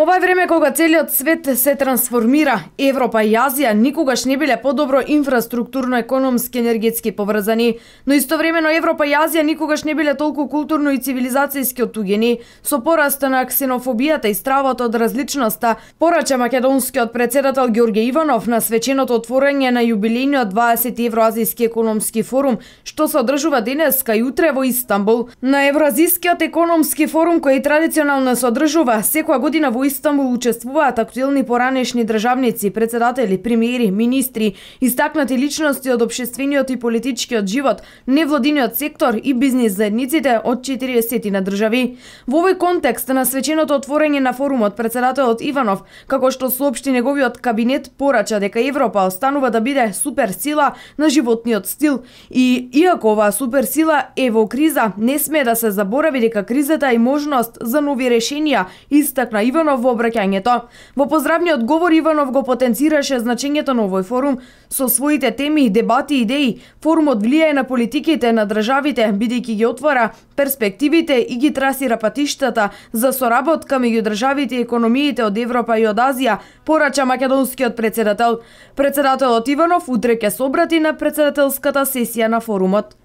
Ова е време кога целиот свет се трансформира, Европа и Азија никогаш не биле подобро инфраструктурно, економски, енергетски поврзани, но истовремено Европа и Азија никогаш не биле толку културно и цивилизацијски отугени, со пораста на ксенофобијата и стравот од различноста, порача македонскиот председател Ѓорѓе Иванов на свеченото отворање на јубилејниот 20 Евроазијски економски форум, што се одржува денес кај утре во Истанбул. На Евроазијскиот економски форум кој традиционално се одржува секоја година во Истанбул учествуваат актуелни поранешни државници, председатели, премиери, министри, истакнати личности од обшествениот и политичкиот живот, невладиниот сектор и бизнис заедниците од 40 на држави. Во овој контекст на свеченото отворење на форумот председателот Иванов, како што соопшти неговиот кабинет, порача дека Европа останува да биде суперсила на животниот стил и иако оваа суперсила е во криза, не сме да се заборави дека кризата е можност за нови решенија, истакна Иванов Иванов во обраќањето. Во поздравниот говор Иванов го потенцираше значењето на овој форум со своите теми, дебати и идеи. Форумот влијае на политиките на државите, бидејќи ги отвора перспективите и ги трасира патиштата за соработка меѓу државите и економиите од Европа и од Азија, порача македонскиот председател. Председателот Иванов утре ќе се обрати на председателската сесија на форумот.